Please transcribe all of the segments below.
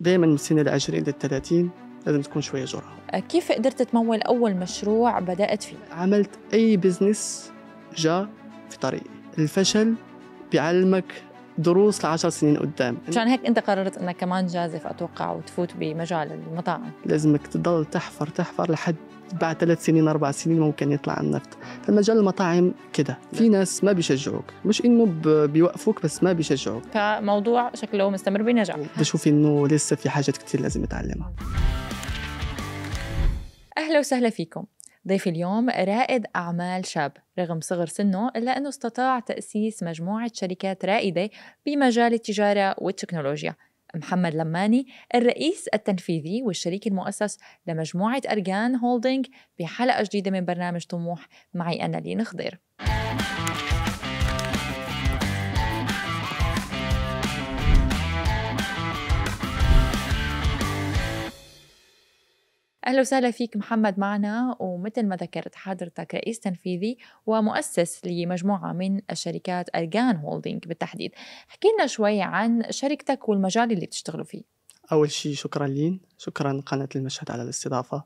دائما من سن لل 30 لازم تكون شوية جرأة كيف قدرت تمول أول مشروع بدأت فيه؟ عملت أي بزنس جاء في طريقي الفشل بيعلمك دروس لعشر سنين قدام مشان هيك انت قررت انك كمان جازف اتوقع وتفوت بمجال المطاعم لازمك تضل تحفر تحفر لحد بعد ثلاث سنين اربع سنين ممكن يطلع النفط فمجال المطاعم كده في نعم. ناس ما بيشجعوك مش انه بيوقفوك بس ما بيشجعوك فموضوع شكله مستمر بنجاح نعم. بشوف انه لسه في حاجات كتير لازم اتعلمها اهلا وسهلا فيكم ضيف اليوم رائد أعمال شاب رغم صغر سنه إلا أنه استطاع تأسيس مجموعة شركات رائدة بمجال التجارة والتكنولوجيا محمد لماني الرئيس التنفيذي والشريك المؤسس لمجموعة أرجان هولدينج بحلقة جديدة من برنامج طموح معي أنا لين خضير اهلا وسهلا فيك محمد معنا ومثل ما ذكرت حضرتك رئيس تنفيذي ومؤسس لمجموعه من الشركات ارجان هولدينج بالتحديد احكي لنا شوي عن شركتك والمجال اللي تشتغلوا فيه اول شيء شكرا لين شكرا قناه المشهد على الاستضافه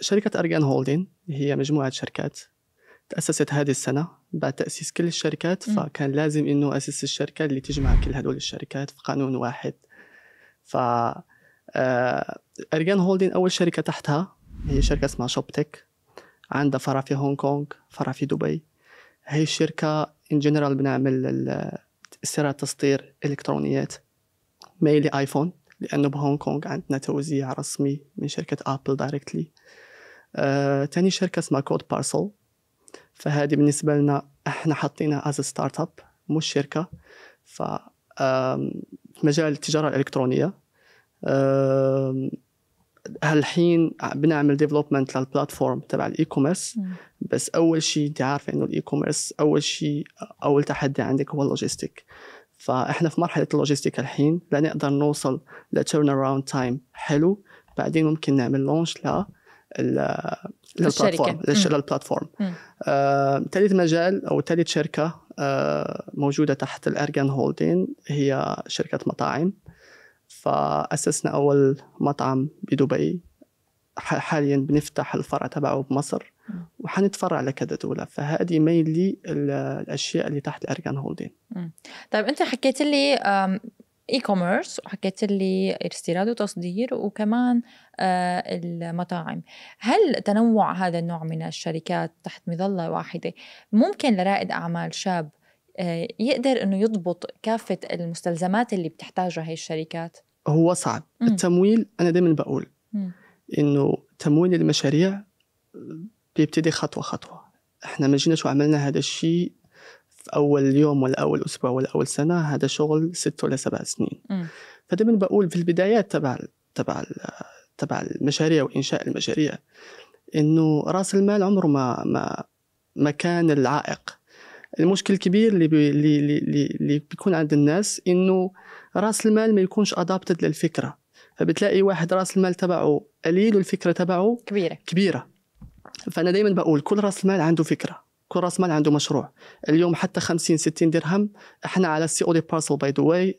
شركه ارجان هولدينج هي مجموعه شركات تأسست هذه السنة بعد تأسيس كل الشركات فكان لازم إنه أسس الشركة اللي تجمع كل هدول الشركات في قانون واحد ف آه، اريان هولدين اول شركه تحتها هي شركه اسمها شوبتك عندها فرع في هونغ كونغ فرع في دبي هي الشركه ان جنرال بنعمل سرعة تصدير الكترونيات ميلي ايفون لانه بهونغ كونغ عندنا توزيع رسمي من شركه ابل دايركتلي آه، تاني شركه اسمها كود بارسل فهذه بالنسبه لنا احنا حاطينها از ستارت اب مش شركه ف في مجال التجاره الالكترونيه هالحين بنعمل ديفلوبمنت للبلاتفورم تبع الاي كوميرس بس اول شيء انت عارفه انه الاي كوميرس اول شيء اول تحدي عندك هو اللوجيستيك فاحنا في مرحله اللوجيستيك الحين لنقدر نوصل لتيرن اراوند تايم حلو بعدين ممكن نعمل لونش ل للبلاتفورم للبلاتفورم آه، ثالث مجال او ثالث شركه آه، موجوده تحت الارجان هولدين هي شركه مطاعم فأسسنا أول مطعم بدبي حاليا بنفتح الفرع تبعه بمصر وحنتفرع لكذا دولة فهذه ميلي الأشياء اللي تحت الأركان هولدين طيب أنت حكيت لي اي كوميرس وحكيت لي استيراد وتصدير وكمان آه، المطاعم هل تنوع هذا النوع من الشركات تحت مظله واحده ممكن لرائد اعمال شاب آه، يقدر انه يضبط كافه المستلزمات اللي بتحتاجها هي الشركات هو صعب مم. التمويل انا دايما بقول انه تمويل المشاريع بيبتدي خطوه خطوه احنا ما جيناش وعملنا هذا الشيء في اول يوم ولا اول اسبوع ولا اول سنه هذا شغل ست ولا سبع سنين فدايما بقول في البدايات تبع تبع تبع المشاريع وانشاء المشاريع انه راس المال عمره ما ما ما كان العائق المشكل الكبير اللي بي اللي, اللي بيكون عند الناس انه راس المال ما يكونش ادابتد للفكره فبتلاقي واحد راس المال تبعه قليل والفكره تبعه كبيره كبيره فانا دايما بقول كل راس المال عنده فكره كل راس مال عنده مشروع اليوم حتى 50 60 درهم احنا على السي او دي بارسل باي ذا واي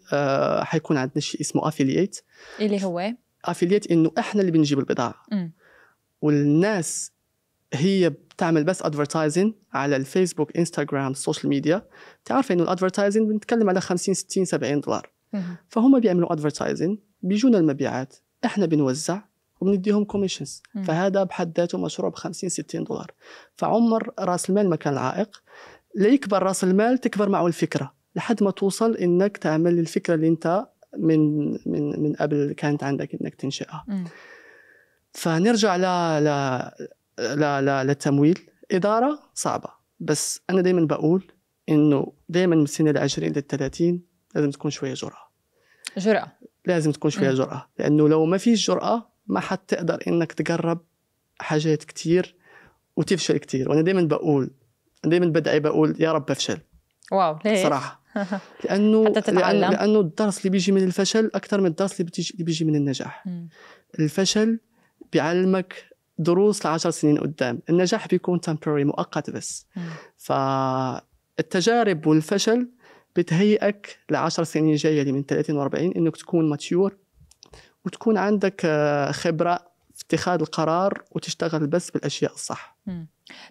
حيكون عندنا شيء اسمه افيلييت اللي هو افيلييت انه احنا اللي بنجيب البضاعه م. والناس هي بتعمل بس ادفرتايزنج على الفيسبوك انستغرام السوشيال ميديا بتعرف انه الادفرتايزنج بنتكلم على 50 60 70 دولار فهم بيعملوا ادفرتايزنج بيجونا المبيعات احنا بنوزع وبنديهم كوميشنز فهذا بحد ذاته مشروع ب 50 60 دولار فعمر راس المال ما كان عائق ليكبر راس المال تكبر معه الفكره لحد ما توصل انك تعمل الفكره اللي انت من من من قبل كانت عندك انك تنشئها فنرجع ل ل ل ل للتمويل اداره صعبه بس انا دائما بقول انه دائما من السنه ال 20 لل 30 لازم تكون شويه جرأه جرأة لازم تكون فيها جرأة لأنه لو ما فيش جرأة ما حتقدر إنك تجرب حاجات كتير وتفشل كتير وأنا دايما بقول دايما بدعي بقول يا رب أفشل واو ليش؟ صراحة لأنه حتى تتعلم. لأنه, الدرس اللي بيجي من الفشل أكثر من الدرس اللي بيجي, من النجاح م. الفشل بيعلمك دروس لعشر سنين قدام النجاح بيكون تمبروري مؤقت بس م. فالتجارب والفشل بتهيئك لعشر سنين جايه اللي من 30 و40 انك تكون ماتيور وتكون عندك آه، خبره في اتخاذ القرار وتشتغل بس بالاشياء الصح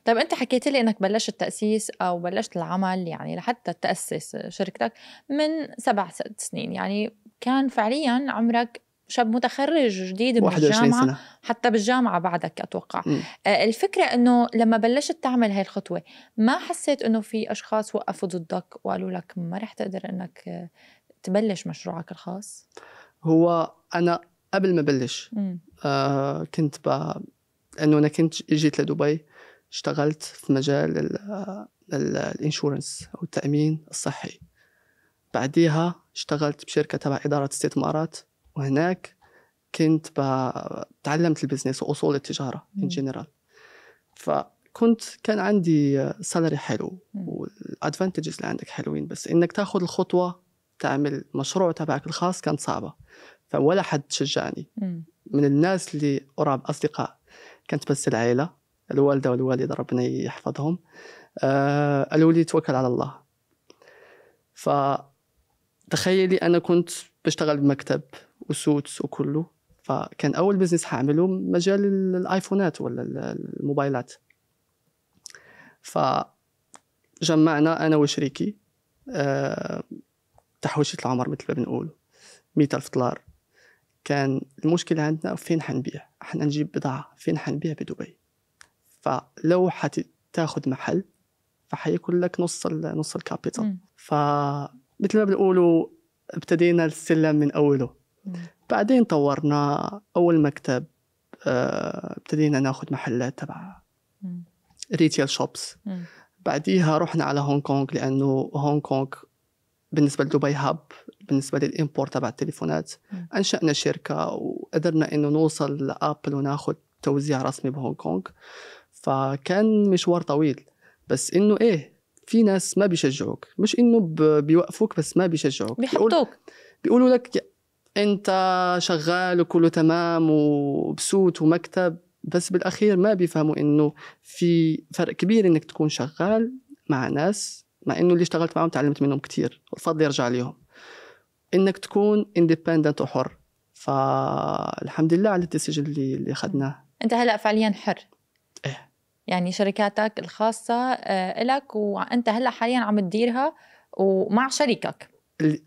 طيب انت حكيت لي انك بلشت التاسيس او بلشت العمل يعني لحتى تاسس شركتك من سبع ست سنين يعني كان فعليا عمرك شاب متخرج جديد من الجامعه سنة. حتى بالجامعه بعدك اتوقع م. آه، الفكره انه لما بلشت تعمل هاي الخطوه ما حسيت انه في اشخاص وقفوا ضدك وقالوا لك ما رح تقدر انك آه، تبلش مشروعك الخاص هو انا قبل ما بلش آه كنت ب... انه انا كنت جيت لدبي اشتغلت في مجال آه، الانشورنس او التامين الصحي بعديها اشتغلت بشركه تبع اداره استثمارات وهناك كنت تعلمت البزنس واصول التجاره ان جنرال فكنت كان عندي سالري حلو والادفانتجز اللي عندك حلوين بس انك تاخذ الخطوه تعمل مشروع تبعك الخاص كانت صعبه فولا حد شجعني من الناس اللي قراب اصدقاء كانت بس العيله الوالده والوالد ربنا يحفظهم آه، قالوا لي توكل على الله فتخيلي انا كنت بشتغل بمكتب وسوتس وكله فكان اول بزنس حاعمله مجال الايفونات ولا الموبايلات فجمعنا انا وشريكي أه تحويشة العمر مثل ما بنقول مئة ألف دولار كان المشكلة عندنا فين حنبيع حنا نجيب بضاعة فين حنبيع بدبي فلو حتاخد محل فحيكون لك نص الـ نص الكابيتال فمثل ما بنقولوا ابتدينا السلم من أوله بعدين طورنا أول مكتب آه، ابتدينا ناخذ محلات تبع ريتيل شوبس بعديها رحنا على هونغ كونغ لأنه هونغ كونغ بالنسبة لدبي هاب بالنسبة للإمبورت تبع التليفونات أنشأنا شركة وقدرنا إنه نوصل لأبل وناخذ توزيع رسمي بهونغ كونغ فكان مشوار طويل بس إنه إيه في ناس ما بيشجعوك مش إنه بيوقفوك بس ما بيشجعوك بيحطوك بيقولوا لك انت شغال وكله تمام وبسوت ومكتب بس بالاخير ما بيفهموا انه في فرق كبير انك تكون شغال مع ناس مع انه اللي اشتغلت معهم تعلمت منهم كثير والفضل يرجع لهم انك تكون اندبندنت وحر فالحمد لله على التسجيل اللي اللي اخذناه انت هلا فعليا حر ايه يعني شركاتك الخاصه آه، لك وانت هلا حاليا عم تديرها ومع شريكك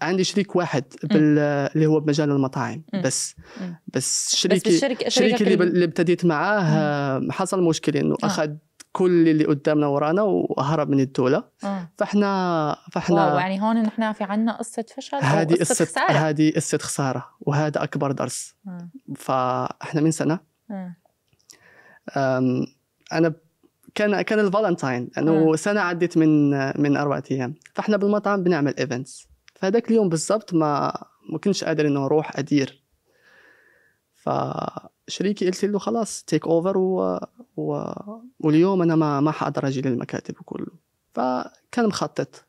عندي شريك واحد اللي هو بمجال المطاعم مم. بس مم. بس شريكي بس الشركة... شريكي اللي, اللي ابتديت معاه مم. حصل مشكله انه آه. اخذ كل اللي قدامنا ورانا وهرب من الدوله آه. فاحنا فاحنا واو يعني هون نحن في عنا قصه فشل هذه قصه خساره هذه قصه خساره وهذا اكبر درس آه. فاحنا من سنه آه. انا كان كان الفالنتاين انه آه. سنه عدت من من اربع ايام فاحنا بالمطعم بنعمل ايفنتس فهداك اليوم بالضبط ما ما كنتش قادر انه نروح ادير فشريكي قلت له خلاص تيك اوفر و... و... واليوم انا ما ما حقدر اجي للمكاتب وكله فكان مخطط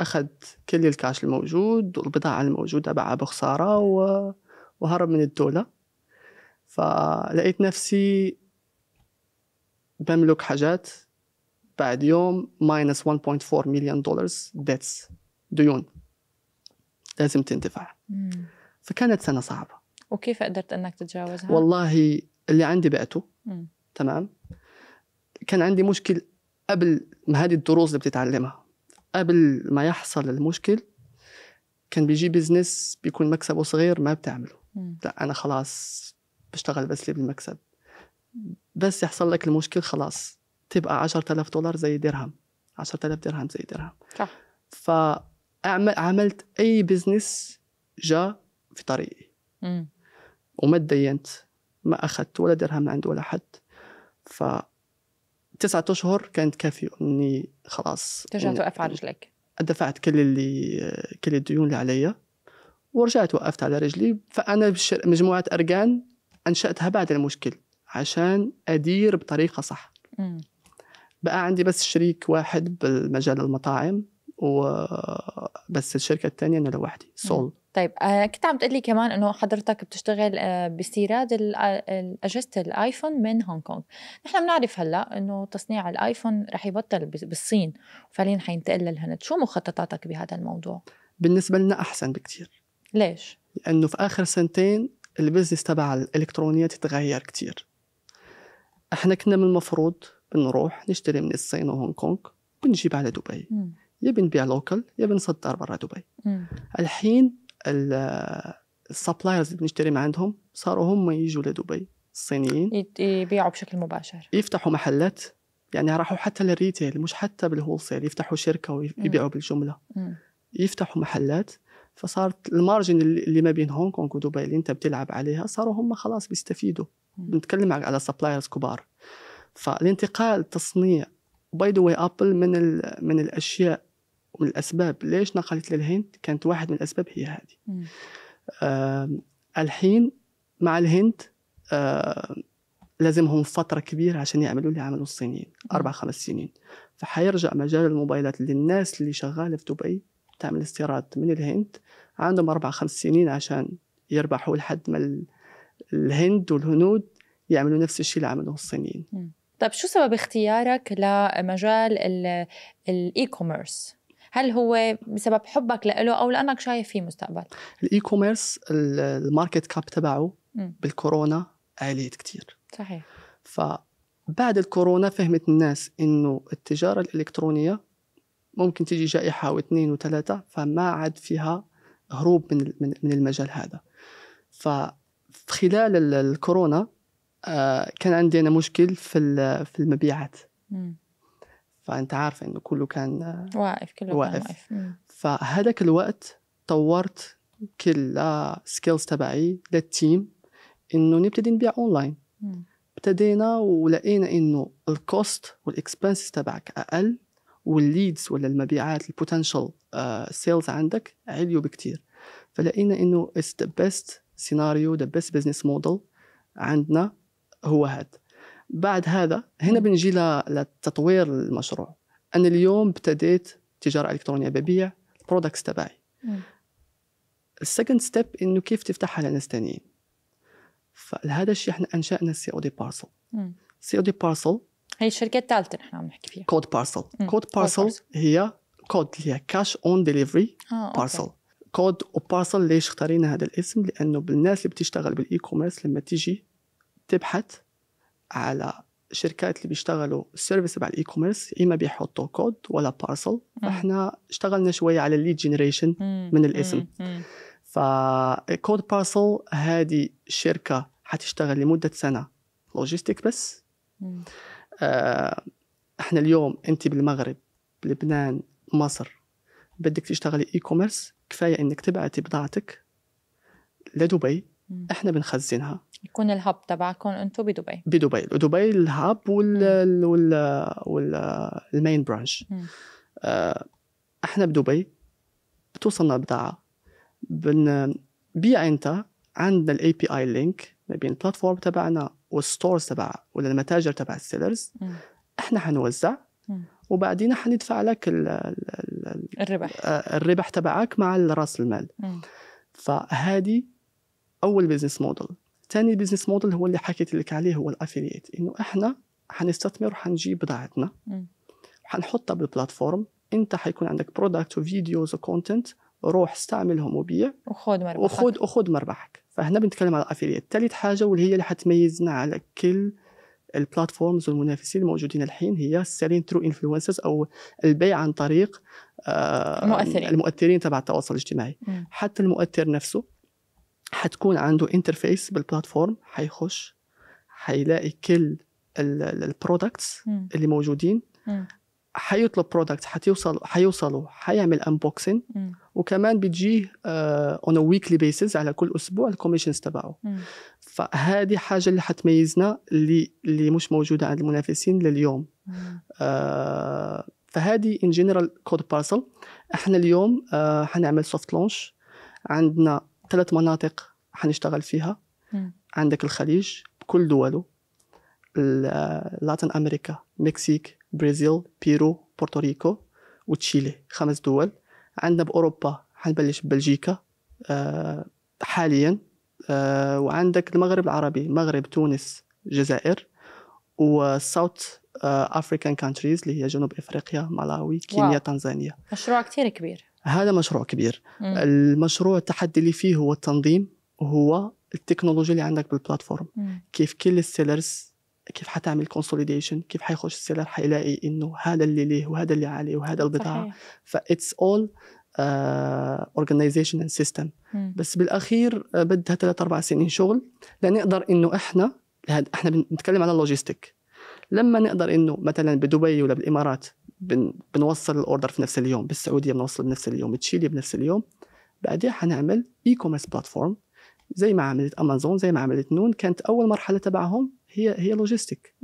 اخذ كل الكاش الموجود والبضاعه الموجوده باعها بخساره و... وهرب من الدوله فلقيت نفسي بملك حاجات بعد يوم ماينس 1.4 مليون دولار ديتس ديون لازم تندفع مم. فكانت سنه صعبه وكيف قدرت انك تتجاوزها والله اللي عندي بعته تمام كان عندي مشكل قبل ما هذه الدروس اللي بتتعلمها قبل ما يحصل المشكل كان بيجي بزنس بيكون مكسبه صغير ما بتعمله مم. لا انا خلاص بشتغل بس لي بالمكسب بس يحصل لك المشكل خلاص تبقى 10000 دولار زي درهم 10000 درهم زي درهم صح عملت اي بزنس جاء في طريقي مم. وما تدينت ما اخذت ولا درهم من عند ولا حد ف تسعة اشهر كانت كافيه اني خلاص رجعت توقف على رجلك دفعت كل اللي كل الديون اللي عليا ورجعت وقفت على رجلي فانا مجموعه اركان انشاتها بعد المشكل عشان ادير بطريقه صح مم. بقى عندي بس شريك واحد بالمجال المطاعم و... بس الشركه الثانيه انا لوحدي سول طيب آه، كنت عم تقلي كمان انه حضرتك بتشتغل آه، باستيراد اجهزه الايفون من هونغ كونغ نحن بنعرف هلا انه تصنيع الايفون رح يبطل بالصين فعليا حينتقل للهند شو مخططاتك بهذا الموضوع بالنسبه لنا احسن بكثير ليش لانه في اخر سنتين البزنس تبع الالكترونيات تغير كثير احنا كنا من المفروض بنروح نشتري من الصين وهونغ كونغ بنجيب على دبي م. يبي نبيع لوكل يبي نصدر برا دبي الحين السبلايرز اللي بنشتري من عندهم صاروا هم يجوا لدبي الصينيين يبيعوا بشكل مباشر يفتحوا محلات يعني راحوا حتى للريتيل مش حتى بالهولسيل يفتحوا شركه ويبيعوا بالجمله مم. يفتحوا محلات فصارت المارجن اللي ما بين هونغ كونغ ودبي اللي انت بتلعب عليها صاروا هم خلاص بيستفيدوا بنتكلم على سبلايرز كبار فالانتقال تصنيع باي ذا واي ابل من من الاشياء ومن الأسباب ليش نقلت للهند كانت واحد من الأسباب هي هذه آه الحين مع الهند آه لازمهم فترة كبيرة عشان يعملوا اللي عملوا الصينيين أربع خمس سنين فحيرجع مجال الموبايلات للناس اللي شغالة في دبي تعمل استيراد من الهند عندهم أربع خمس سنين عشان يربحوا لحد ما الهند والهنود يعملوا نفس الشيء اللي عملوه الصينيين طيب شو سبب اختيارك لمجال الاي كوميرس هل هو بسبب حبك له او لانك شايف فيه مستقبل الاي كوميرس الماركت كاب تبعه بالكورونا عاليت كثير صحيح فبعد الكورونا فهمت الناس انه التجاره الالكترونيه ممكن تيجي جائحه واثنين وثلاثه فما عاد فيها هروب من من المجال هذا فخلال الكورونا آه، كان عندي انا مشكل في في المبيعات فانت عارف انه كله كان واقف كله واقف, كان واقف. فهذاك الوقت طورت كل سكيلز تبعي للتيم انه نبتدي نبيع اونلاين ابتدينا ولقينا انه الكوست والاكسبنس تبعك اقل والليدز ولا المبيعات البوتنشال سيلز آه، عندك عليوا بكتير فلقينا انه اتس ذا بيست سيناريو ذا بيست بزنس موديل عندنا هو هذا بعد هذا هنا بنجي لتطوير المشروع انا اليوم ابتديت تجاره الكترونيه ببيع البرودكتس تبعي السكند ستيب انه كيف تفتحها لناس ثانيين فلهذا الشيء احنا انشانا سي او دي بارسل سي او دي بارسل هي الشركه الثالثه نحن عم نحكي فيها كود بارسل كود بارسل هي كود اللي هي كاش اون ديليفري بارسل كود وبارسل ليش اختارينا هذا الاسم لانه بالناس اللي بتشتغل بالاي كوميرس لما تيجي تبحث على الشركات اللي بيشتغلوا السيرفيس تبع الاي كوميرس يا اما بيحطوا كود ولا بارسل احنا اشتغلنا شويه على الليد جنريشن من الاسم فكود بارسل هذه شركه حتشتغل لمده سنه لوجيستيك بس آه، احنا اليوم انت بالمغرب لبنان مصر بدك تشتغلي اي كوميرس كفايه انك تبعتي بضاعتك لدبي احنا بنخزنها يكون الهب تبعكم انتم بدبي بدبي دبي الهب وال وال والمين برانش آه احنا بدبي بتوصلنا بضاعه بيع انت عندنا الاي بي اي لينك ما بين البلاتفورم تبعنا والستورز تبع ولا المتاجر تبع السيلرز احنا حنوزع مم. وبعدين حندفع لك الـ الـ الـ الربح آه، الربح تبعك مع راس المال فهذه اول بزنس موديل ثاني بزنس موديل هو اللي حكيت لك عليه هو الافيليت انه احنا حنستثمر وحنجيب بضاعتنا وحنحطها بالبلاتفورم انت حيكون عندك برودكت وفيديوز وكونتنت روح استعملهم وبيع وخذ مربحك وخذ وخذ مربحك فهنا بنتكلم على الافيليت ثالث حاجه واللي هي اللي حتميزنا على كل البلاتفورمز والمنافسين الموجودين الحين هي السيلين ترو انفلونسرز او البيع عن طريق آه، المؤثرين المؤثرين تبع التواصل الاجتماعي مم. حتى المؤثر نفسه حتكون عنده انترفيس بالبلاتفورم حيخش حيلاقي كل البرودكتس اللي موجودين حيطلب برودكت حتوصل حيوصلوا حيعمل انبوكسين وكمان بتجيه اون ويكلي بيسز على كل اسبوع الكوميشنز تبعه فهذه حاجه اللي حتميزنا اللي اللي مش موجوده عند المنافسين لليوم آه، فهذه ان جنرال كود بارسل احنا اليوم آه، حنعمل سوفت لونش عندنا ثلاث مناطق حنشتغل فيها م. عندك الخليج بكل دوله لاتن امريكا مكسيك برازيل بيرو بورتوريكو وتشيلي خمس دول عندنا باوروبا حنبلش ببلجيكا آه حاليا آه وعندك المغرب العربي المغرب تونس الجزائر وساوث آه، افريكان كانتريز اللي هي جنوب افريقيا مالاوي كينيا واو. تنزانيا مشروع كثير كبير هذا مشروع كبير مم. المشروع التحدي اللي فيه هو التنظيم هو التكنولوجيا اللي عندك بالبلاتفورم مم. كيف كل السيلرز كيف حتعمل كونسوليديشن كيف حيخش السيلر حيلاقي انه هذا اللي ليه وهذا اللي عليه وهذا البضاعه فاتس اول اورجنايزيشن اند سيستم بس بالاخير آه، بدها ثلاث اربع سنين شغل لنقدر انه احنا احنا بنتكلم على اللوجيستيك لما نقدر انه مثلا بدبي ولا بالامارات بن بنوصل الاوردر في نفس اليوم بالسعوديه بنوصل بنفس اليوم تشيلي بنفس اليوم بعدين حنعمل اي كوميرس بلاتفورم زي ما عملت امازون زي ما عملت نون كانت اول مرحله تبعهم هي هي لوجيستيك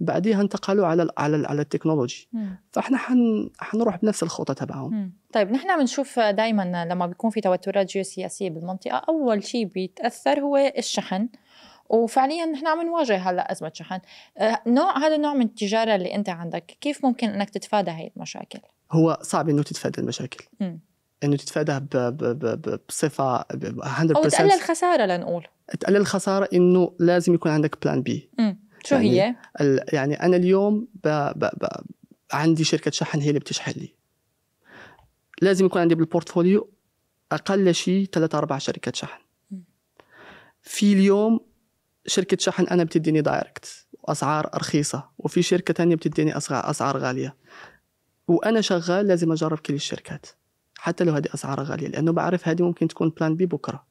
بعديها انتقلوا على الـ على الـ على التكنولوجي فاحنا حن حنروح بنفس الخطه تبعهم مم. طيب نحن بنشوف دائما لما بيكون في توترات جيوسياسيه بالمنطقه اول شيء بيتاثر هو الشحن وفعليا نحن عم نواجه هلا ازمه شحن أه، نوع هذا النوع من التجاره اللي انت عندك كيف ممكن انك تتفادى هاي المشاكل هو صعب انه تتفادى المشاكل م. انه ب... بصفه 100% او تقلل الخساره لنقول تقلل الخساره انه لازم يكون عندك بلان بي م. شو يعني هي؟ يعني انا اليوم ب ب ب عندي شركه شحن هي اللي بتشحن لي لازم يكون عندي بالبورتفوليو اقل شيء ثلاث اربع شركات شحن في اليوم شركه شحن انا بتديني دايركت واسعار رخيصه وفي شركه تانية بتديني اسعار غاليه وانا شغال لازم اجرب كل الشركات حتى لو هذه اسعارها غاليه لانه بعرف هذه ممكن تكون بلان بي بكره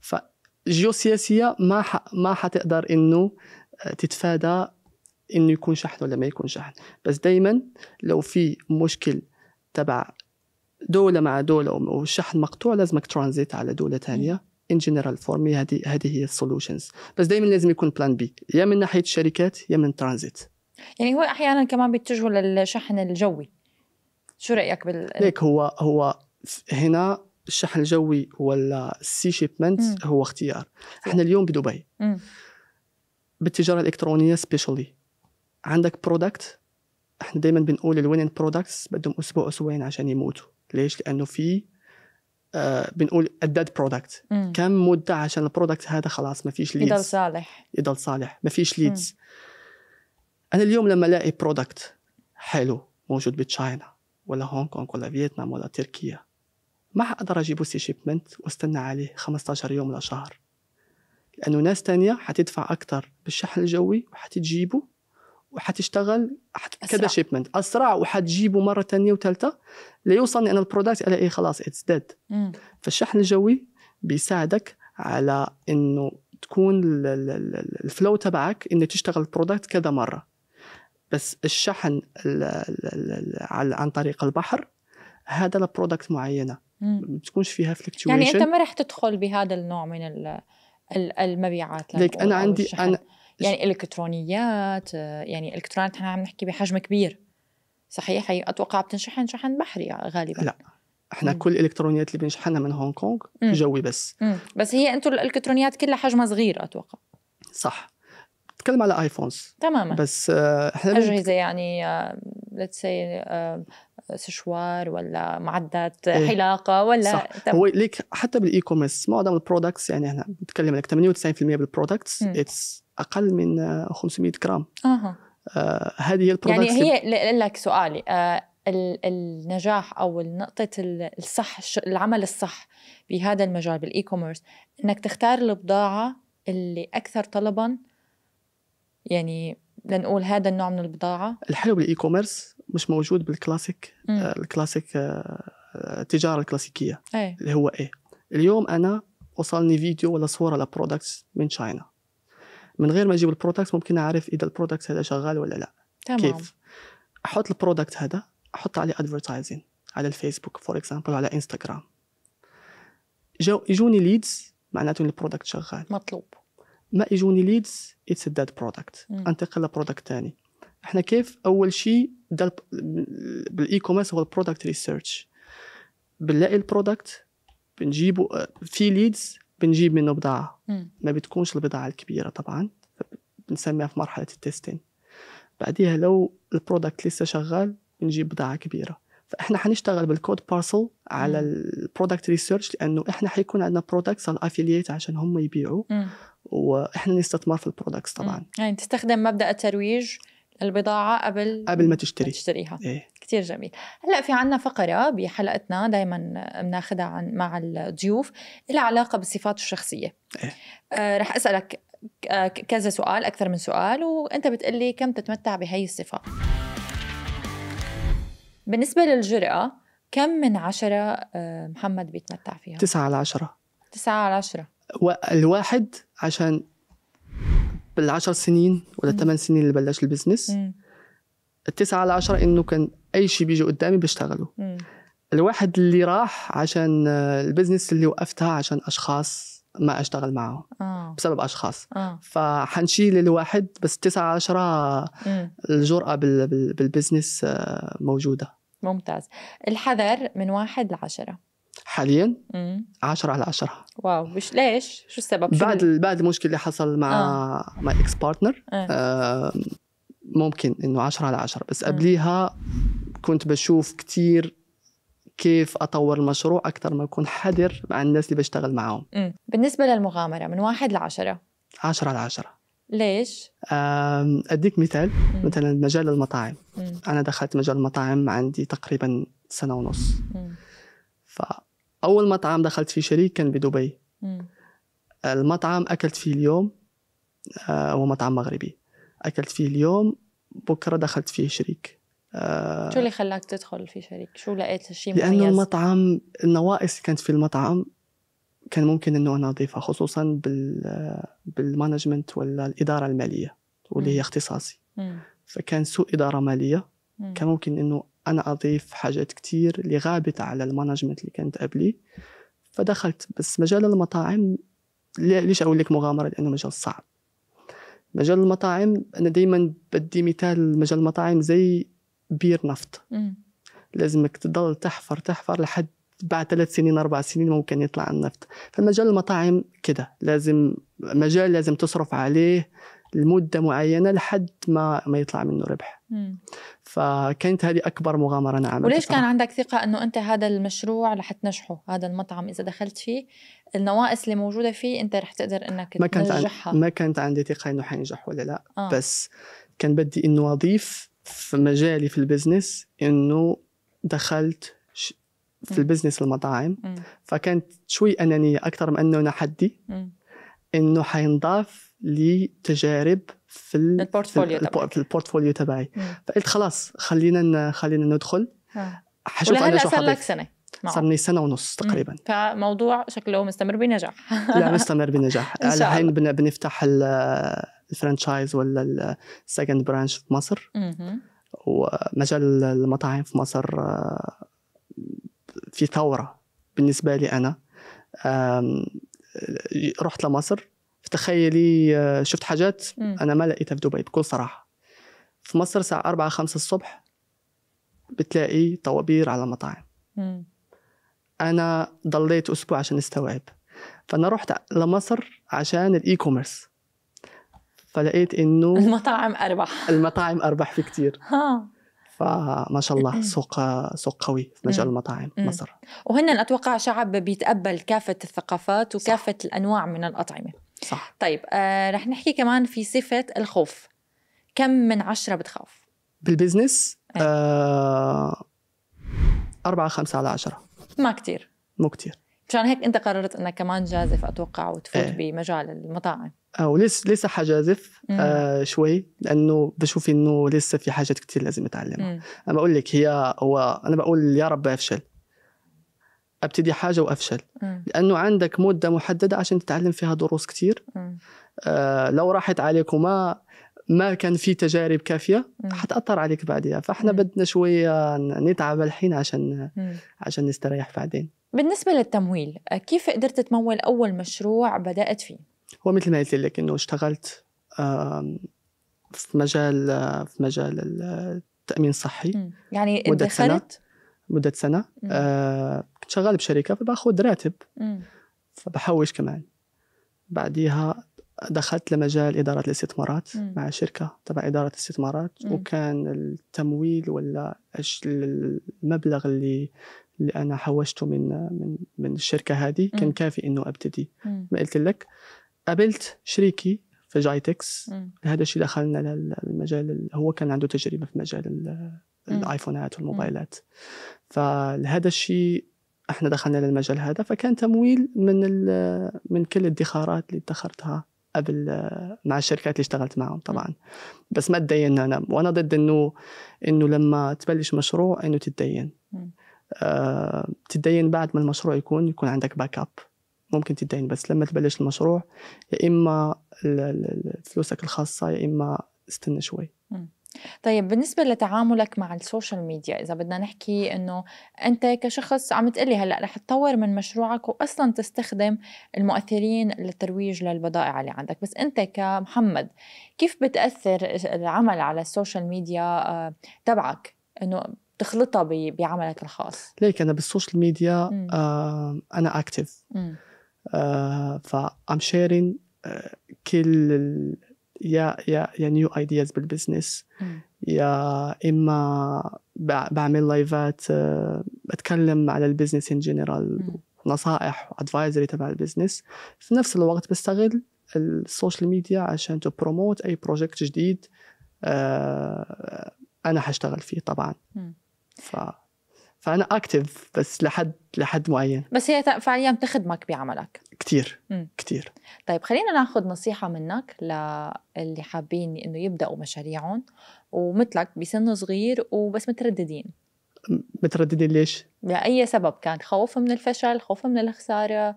فجيوسياسيه ما ح... ما حتقدر انه آه، تتفادى انه يكون شحن ولا ما يكون شحن بس دائما لو في مشكل تبع دوله مع دوله والشحن مقطوع لازمك ترانزيت على دوله ثانيه ان جنرال فورمي هذه هذه هي السولوشنز بس دائما لازم يكون بلان بي يا من ناحيه الشركات يا من ترانزيت يعني هو احيانا كمان بيتجهوا للشحن الجوي شو رايك بال ليك هو هو هنا الشحن الجوي ولا السي شيبمنت هو اختيار احنا اليوم بدبي مم. بالتجاره الالكترونيه سبيشالي عندك برودكت احنا دائما بنقول الوينين برودكتس بدهم اسبوع اسبوعين عشان يموتوا ليش لانه في آه، بنقول الديد برودكت كم مده عشان البرودكت هذا خلاص ما فيش ليدز يضل صالح يضل صالح ما فيش ليدز انا اليوم لما الاقي برودكت حلو موجود بتشاينا ولا هونغ كونغ ولا فيتنام ولا تركيا ما حقدر اجيبه سي شيبمنت واستنى عليه 15 يوم ولا شهر لانه ناس تانية حتدفع اكثر بالشحن الجوي وحتجيبه وحتشتغل كذا شيبمنت اسرع وحتجيبه مره ثانيه وثالثه ليوصلني انا البرودكت على ايه خلاص اتس ديد فالشحن الجوي بيساعدك على انه تكون الفلو تبعك انه تشتغل البرودكت كذا مره بس الشحن الـ الـ الـ عن طريق البحر هذا لبرودكت معينه ما بتكونش فيها فلكتويشن يعني انت ما راح تدخل بهذا النوع من المبيعات لك انا عندي انا يعني الكترونيات يعني الكترونيات نحن عم نحكي بحجم كبير صحيح هي اتوقع بتنشحن شحن بحري غالبا لا احنا مم. كل الالكترونيات اللي بنشحنها من هونغ كونغ جوي بس مم. بس هي انتم الالكترونيات كلها حجمها صغير اتوقع صح بتكلم على ايفونز تماما بس آه، احنا اجهزه يعني ليتس آه، سي آه، سشوار ولا معدات إيه. حلاقه ولا صح. تم... هو ليك حتى بالاي كوميرس معظم البرودكتس يعني احنا بنتكلم لك 98% بالبرودكتس اتس اقل من 500 آه، جرام اها آه، هذه هي البرودكت يعني هي لك سؤالي آه، النجاح او نقطه الصح العمل الصح بهذا المجال بالاي كوميرس انك تختار البضاعه اللي اكثر طلبا يعني لنقول هذا النوع من البضاعه الحلو بالاي كوميرس مش موجود بالكلاسيك آه الكلاسيك التجاره الكلاسيكيه أي. اللي هو ايه اليوم انا وصلني فيديو ولا صوره لبرودكتس من تشاينا من غير ما اجيب البرودكت ممكن اعرف اذا البرودكت هذا شغال ولا لا تمام. كيف احط البرودكت هذا احط عليه ادفرتايزين على الفيسبوك فور اكزامبل على انستغرام جو يجوني ليدز معناته البرودكت شغال مطلوب ما يجوني ليدز اتس ديد برودكت انتقل لبرودكت ثاني احنا كيف اول شيء بالاي كوميرس هو البرودكت ريسيرش بنلاقي البرودكت بنجيبه آه، في ليدز بنجيب منه بضاعة ما بتكونش البضاعة الكبيرة طبعا بنسميها في مرحلة التستين بعديها لو البرودكت لسه شغال بنجيب بضاعة كبيرة فاحنا حنشتغل بالكود بارسل على البرودكت ريسيرش لانه احنا حيكون عندنا برودكتس الافيليت عشان هم يبيعوا م. واحنا نستثمر في البرودكتس طبعا م. يعني تستخدم مبدا الترويج للبضاعه قبل قبل ما تشتري ما تشتريها إيه. كتير جميل هلا في عنا فقره بحلقتنا دائما بناخدها عن مع الضيوف لها علاقه بالصفات الشخصيه إيه. آه رح اسالك آه، كذا سؤال اكثر من سؤال وانت بتقلي كم تتمتع بهي الصفه بالنسبه للجرأه كم من عشرة آه، محمد بيتمتع فيها؟ تسعة على عشرة تسعة على عشرة الواحد عشان بالعشر سنين ولا الثمان سنين اللي بلش البزنس مم. التسعة على عشرة انه كان اي شيء بيجي قدامي بشتغله مم. الواحد اللي راح عشان البزنس اللي وقفتها عشان اشخاص ما اشتغل معه آه. بسبب اشخاص آه. فحنشيل الواحد بس تسعة عشرة الجرأة بالبزنس آه، موجودة ممتاز الحذر من واحد لعشرة حاليا مم. عشرة على عشرة واو مش ليش شو السبب بعد بعد المشكله اللي حصل مع آه. مع اكس بارتنر آه. آه ممكن انه 10 على 10 بس قبليها كنت بشوف كثير كيف اطور المشروع اكثر ما اكون حذر مع الناس اللي بشتغل معاهم بالنسبه للمغامره من واحد 10 10 على 10 ليش؟ أديك مثال مم. مثلا مجال المطاعم مم. أنا دخلت مجال المطاعم عندي تقريبا سنة ونص فأول مطعم دخلت فيه شريك كان بدبي مم. المطعم أكلت فيه اليوم آه، هو مطعم مغربي اكلت فيه اليوم بكره دخلت فيه شريك آه، شو اللي خلاك تدخل في شريك؟ شو لقيت شيء مميز؟ لأنه المطعم النواقص كانت في المطعم كان ممكن انه انا اضيفها خصوصا بال بالمانجمنت ولا الاداره الماليه واللي هي اختصاصي فكان سوء اداره ماليه كان ممكن انه انا اضيف حاجات كتير اللي غابت على المانجمنت اللي كانت قبلي فدخلت بس مجال المطاعم ليش اقول لك مغامره لانه مجال صعب مجال المطاعم أنا دايما بدي مثال مجال المطاعم زي بير نفط لازمك تضل تحفر تحفر لحد بعد ثلاث سنين أربع سنين ممكن يطلع النفط فمجال المطاعم كده لازم مجال لازم تصرف عليه لمدة معينة لحد ما ما يطلع منه ربح فكانت هذه اكبر مغامره انا عملتها وليش كان عندك ثقه انه انت هذا المشروع رح تنجحه هذا المطعم اذا دخلت فيه النواقص اللي موجوده فيه انت رح تقدر انك ما كانت تنجحها عن... ما كانت عندي ثقه انه حينجح ولا لا آه. بس كان بدي انه اضيف في مجالي في البزنس انه دخلت في البزنس المطاعم م. فكانت شوي انانيه اكثر من انه انا حدي انه حينضاف لتجارب في البورتفوليو تبعي البورتفوليو تبعي فقلت خلاص خلينا خلينا ندخل حشوف اه. انا شو صار لك سنه صار لي سنه ونص تقريبا فموضوع شكله مستمر بنجاح لا مستمر بنجاح الحين بنفتح الفرنشايز ولا السكند برانش في مصر ومجال المطاعم في مصر آه، في ثوره بالنسبه لي انا رحت لمصر تخيلي آه، شفت حاجات انا ما لقيتها في دبي بكل صراحه في مصر الساعه 4 5 الصبح بتلاقي طوابير على مطاعم انا ضليت اسبوع عشان استوعب فانا رحت لمصر عشان الاي كوميرس فلقيت انه المطاعم اربح المطاعم اربح في كتير ها فما شاء الله سوق سوق قوي في مجال المطاعم مصر وهن اتوقع شعب بيتقبل كافه الثقافات وكافه صح. الانواع من الاطعمه صح طيب آه رح نحكي كمان في صفه الخوف كم من عشرة بتخاف بالبزنس إيه. آه أربعة خمسة على عشرة ما كتير مو كتير مشان هيك انت قررت انك كمان جازف اتوقع وتفوت ايه. بمجال المطاعم او لسه لسه حجازف آه شوي لانه بشوف انه لسه في حاجات كتير لازم اتعلمها انا بقول لك هي هو انا بقول يا رب افشل ابتدي حاجه وافشل لانه عندك مده محدده عشان تتعلم فيها دروس كثير آه لو راحت عليك وما ما كان في تجارب كافيه حتاثر عليك بعدها فاحنا بدنا شويه نتعب الحين عشان عشان نستريح بعدين بالنسبه للتمويل كيف قدرت تمول اول مشروع بدات فيه هو مثل ما قلت لك انه اشتغلت في مجال آه، في مجال التامين الصحي يعني مده سنه مده سنه آه كنت شغال بشركه فباخذ راتب فبحوش كمان بعديها دخلت لمجال إدارة الاستثمارات مع شركة تبع إدارة الاستثمارات وكان التمويل ولا المبلغ اللي اللي أنا حوشته من من من الشركة هذه كان كافي إنه أبتدي ما قلت لك قابلت شريكي في جايتكس هذا الشيء دخلنا للمجال هو كان عنده تجربة في مجال الايفونات والموبايلات فهذا الشيء احنا دخلنا للمجال هذا فكان تمويل من من كل الادخارات اللي ادخرتها قبل مع الشركات اللي اشتغلت معهم طبعا بس ما تدين انا وانا ضد انه انه لما تبلش مشروع انه تتدين آه تتدين بعد ما المشروع يكون يكون عندك باك اب ممكن تتدين بس لما تبلش المشروع يا اما فلوسك الخاصه يا اما استنى شوي طيب بالنسبه لتعاملك مع السوشيال ميديا اذا بدنا نحكي انه انت كشخص عم تقلي هلا رح تطور من مشروعك واصلا تستخدم المؤثرين للترويج للبضائع اللي عندك بس انت كمحمد كيف بتاثر العمل على السوشيال ميديا آه، تبعك انه تخلطها بعملك الخاص ليك انا بالسوشيال ميديا آه انا اكتف آه فام شيرين آه، كل يا يا يا نيو ايدياز بالبزنس يا اما بعمل لايفات آه، بتكلم على البزنس ان جنرال نصائح وادفايزري تبع البزنس في نفس الوقت بستغل السوشيال ميديا عشان تو بروموت اي بروجكت جديد آه، انا حاشتغل فيه طبعا ف فانا اكتف بس لحد لحد معين بس هي فعليا بتخدمك بعملك مم. كتير طيب خلينا ناخذ نصيحه منك للي حابين انه يبداوا مشاريعهم ومثلك بسن صغير وبس مترددين مترددين ليش؟ لأي سبب كان خوف من الفشل خوف من الخسارة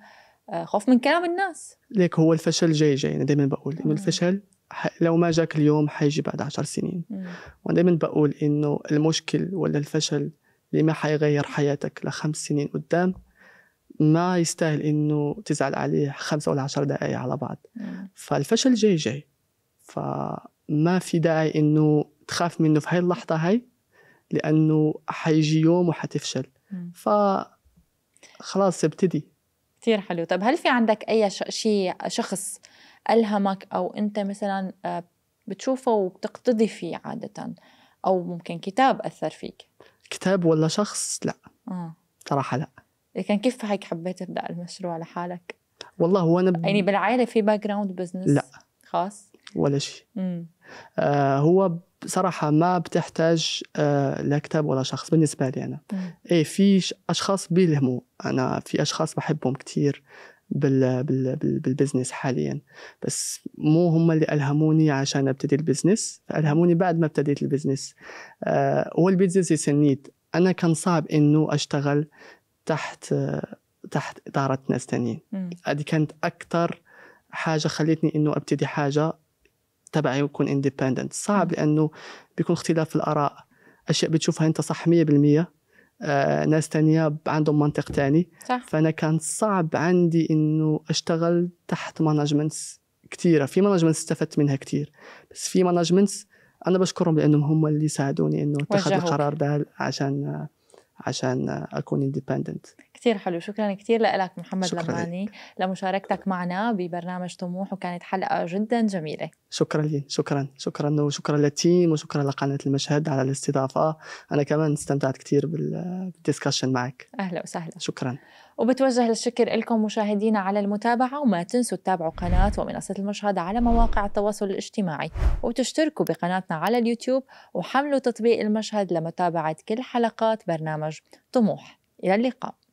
آه، خوف من كلام الناس ليك هو الفشل جاي جاي أنا دايما بقول إنه الفشل لو ما جاك اليوم حيجي بعد عشر سنين وأنا دايما بقول إنه المشكل ولا الفشل اللي ما حيغير حياتك لخمس سنين قدام ما يستاهل انه تزعل عليه خمسة ولا عشر دقائق على بعض فالفشل جاي جاي فما في داعي انه تخاف منه في هاي اللحظة هاي لانه حيجي يوم وحتفشل ف خلاص ابتدي كثير حلو طب هل في عندك اي شيء شخص الهمك او انت مثلا آه، بتشوفه وبتقتدي فيه عاده او ممكن كتاب اثر فيك كتاب ولا شخص لا آه. صراحه لا لكن كيف هيك حبيت تبدا المشروع لحالك؟ والله هو انا ب... يعني بالعائله في باك جراوند بزنس؟ لا خاص؟ ولا شيء آه هو بصراحة ما بتحتاج آه لا كتاب ولا شخص بالنسبة لي أنا مم. إيه في أشخاص بيلهموا أنا في أشخاص بحبهم كثير بال بال بال بالبزنس حاليا بس مو هم اللي الهموني عشان ابتدي البزنس الهموني بعد ما ابتديت البزنس آه البزنس يسنيت انا كان صعب انه اشتغل تحت تحت إدارة ناس تانيين هذه كانت أكثر حاجة خلتني إنه أبتدي حاجة تبعي يكون اندبندنت صعب لأنه بيكون اختلاف الآراء أشياء بتشوفها أنت صح 100% آه، ناس تانية عندهم منطق تاني صح. فأنا كان صعب عندي إنه أشتغل تحت مانجمنت كثيرة في مانجمنت استفدت منها كثير بس في مانجمنت أنا بشكرهم لأنهم هم اللي ساعدوني إنه اتخذ القرار ده عشان عشان اكون اندبندنت كثير حلو شكرا كثير لك محمد شكرا لماني لك. لمشاركتك معنا ببرنامج طموح وكانت حلقة جدا جميلة شكرا لي شكرا شكرا وشكرا للتيم وشكرا لقناة المشهد على الاستضافة أنا كمان استمتعت كثير بالديسكشن معك أهلا وسهلا شكرا وبتوجه الشكر لكم مشاهدينا على المتابعة وما تنسوا تتابعوا قناة ومنصة المشهد على مواقع التواصل الاجتماعي وتشتركوا بقناتنا على اليوتيوب وحملوا تطبيق المشهد لمتابعة كل حلقات برنامج طموح إلى اللقاء